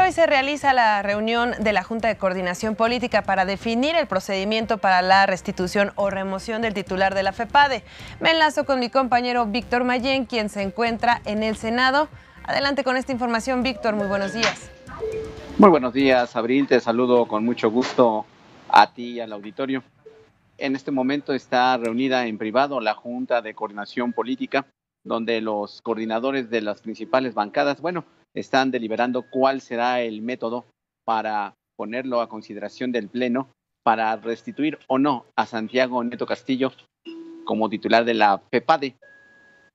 hoy se realiza la reunión de la Junta de Coordinación Política para definir el procedimiento para la restitución o remoción del titular de la FEPADE. Me enlazo con mi compañero Víctor Mayén, quien se encuentra en el Senado. Adelante con esta información, Víctor. Muy buenos días. Muy buenos días, Abril. Te saludo con mucho gusto a ti y al auditorio. En este momento está reunida en privado la Junta de Coordinación Política, donde los coordinadores de las principales bancadas, bueno, están deliberando cuál será el método para ponerlo a consideración del Pleno para restituir o no a Santiago Neto Castillo como titular de la PEPADE,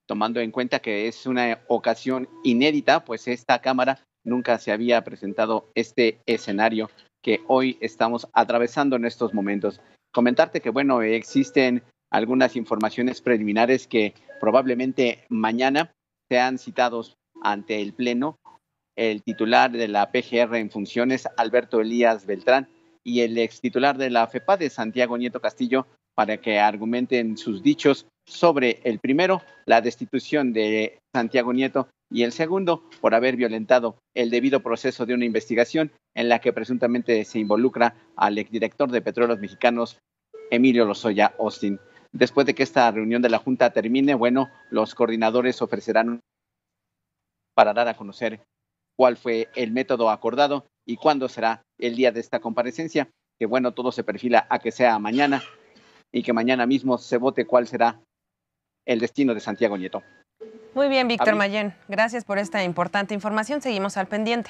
tomando en cuenta que es una ocasión inédita, pues esta Cámara nunca se había presentado este escenario que hoy estamos atravesando en estos momentos. Comentarte que, bueno, existen algunas informaciones preliminares que probablemente mañana sean citados ante el Pleno el titular de la PGR en funciones, Alberto Elías Beltrán, y el ex titular de la de Santiago Nieto Castillo, para que argumenten sus dichos sobre el primero, la destitución de Santiago Nieto, y el segundo, por haber violentado el debido proceso de una investigación en la que presuntamente se involucra al exdirector de Petróleos Mexicanos, Emilio Lozoya Austin. Después de que esta reunión de la Junta termine, bueno, los coordinadores ofrecerán para dar a conocer cuál fue el método acordado y cuándo será el día de esta comparecencia, que bueno, todo se perfila a que sea mañana y que mañana mismo se vote cuál será el destino de Santiago Nieto. Muy bien, Víctor Mayén. Gracias por esta importante información. Seguimos al pendiente.